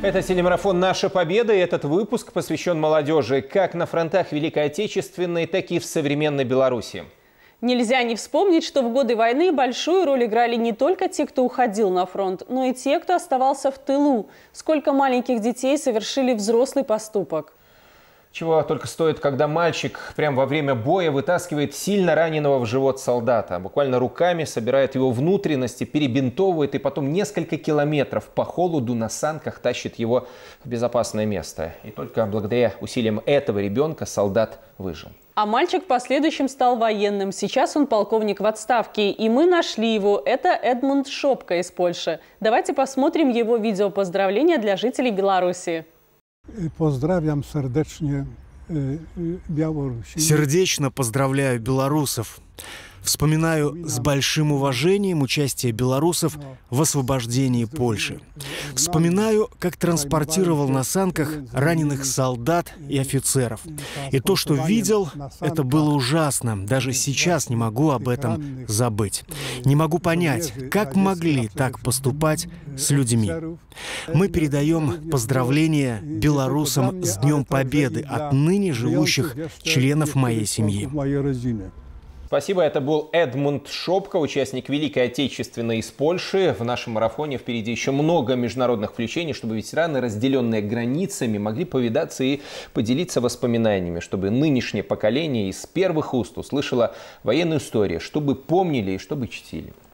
Это телемарафон «Наша победа» и этот выпуск посвящен молодежи как на фронтах Великой Отечественной, так и в современной Беларуси. Нельзя не вспомнить, что в годы войны большую роль играли не только те, кто уходил на фронт, но и те, кто оставался в тылу. Сколько маленьких детей совершили взрослый поступок. Чего только стоит, когда мальчик прямо во время боя вытаскивает сильно раненого в живот солдата. Буквально руками собирает его внутренности, перебинтовывает и потом несколько километров по холоду на санках тащит его в безопасное место. И только благодаря усилиям этого ребенка солдат выжил. А мальчик в последующем стал военным. Сейчас он полковник в отставке. И мы нашли его. Это Эдмунд Шопка из Польши. Давайте посмотрим его видео поздравления для жителей Беларуси. Поздравляем сердечно Беларусь. Сердечно поздравляю белорусов. Вспоминаю с большим уважением участие белорусов в освобождении Польши. Вспоминаю, как транспортировал на санках раненых солдат и офицеров. И то, что видел, это было ужасно. Даже сейчас не могу об этом забыть. Не могу понять, как могли так поступать с людьми. Мы передаем поздравления белорусам с Днем Победы от ныне живущих членов моей семьи. Спасибо, это был Эдмунд Шопка, участник Великой Отечественной из Польши. В нашем марафоне впереди еще много международных включений, чтобы ветераны, разделенные границами, могли повидаться и поделиться воспоминаниями, чтобы нынешнее поколение из первых уст услышало военную историю, чтобы помнили и чтобы чтили.